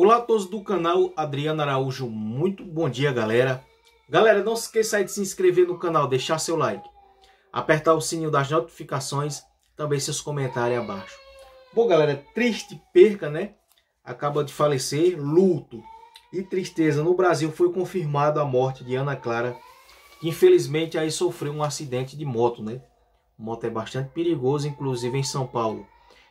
Olá a todos do canal Adriano Araújo, muito bom dia galera. Galera, não se esqueça de se inscrever no canal, deixar seu like, apertar o sininho das notificações, também seus comentários abaixo. Bom galera, triste perca, né? Acaba de falecer, luto e tristeza. No Brasil foi confirmada a morte de Ana Clara, que infelizmente aí sofreu um acidente de moto, né? Moto é bastante perigoso, inclusive em São Paulo.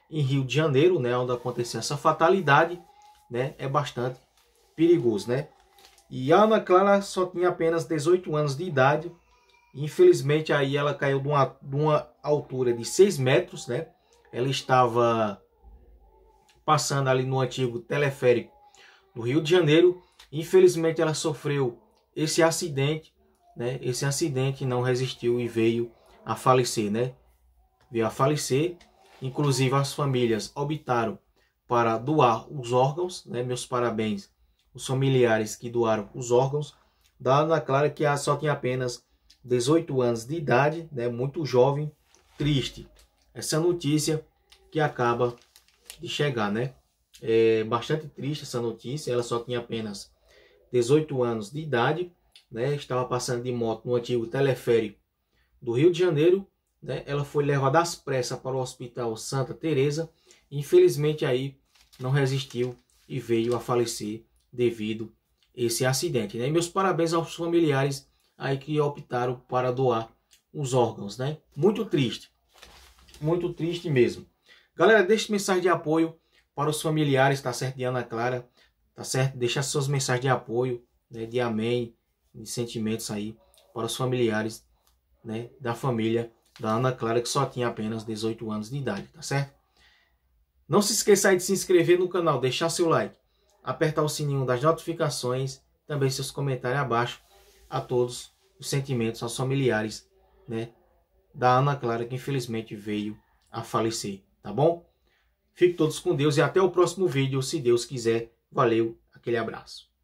Em Rio de Janeiro, né, onde aconteceu essa fatalidade, né, é bastante perigoso, né? E Ana Clara só tinha apenas 18 anos de idade. Infelizmente, aí ela caiu de uma, de uma altura de 6 metros, né? Ela estava passando ali no antigo teleférico do Rio de Janeiro. Infelizmente, ela sofreu esse acidente, né? Esse acidente não resistiu e veio a falecer, né? Veio a falecer. Inclusive, as famílias optaram para doar os órgãos, né? Meus parabéns os familiares que doaram os órgãos. Da Ana Clara, que só tinha apenas 18 anos de idade, né? Muito jovem, triste. Essa notícia que acaba de chegar, né? É bastante triste essa notícia. Ela só tinha apenas 18 anos de idade, né? Estava passando de moto no antigo teleférico do Rio de Janeiro né? Ela foi levada às pressas para o Hospital Santa Teresa. Infelizmente aí não resistiu e veio a falecer devido a esse acidente. Né? E meus parabéns aos familiares aí que optaram para doar os órgãos, né? Muito triste, muito triste mesmo. Galera, deixe mensagem de apoio para os familiares, tá certo, de Ana Clara, tá certo? Deixa suas mensagens de apoio, né, de amém, de sentimentos aí para os familiares, né, da família da Ana Clara, que só tinha apenas 18 anos de idade, tá certo? Não se esqueça de se inscrever no canal, deixar seu like, apertar o sininho das notificações, também seus comentários abaixo, a todos os sentimentos aos familiares né, da Ana Clara, que infelizmente veio a falecer, tá bom? Fiquem todos com Deus e até o próximo vídeo, se Deus quiser. Valeu, aquele abraço.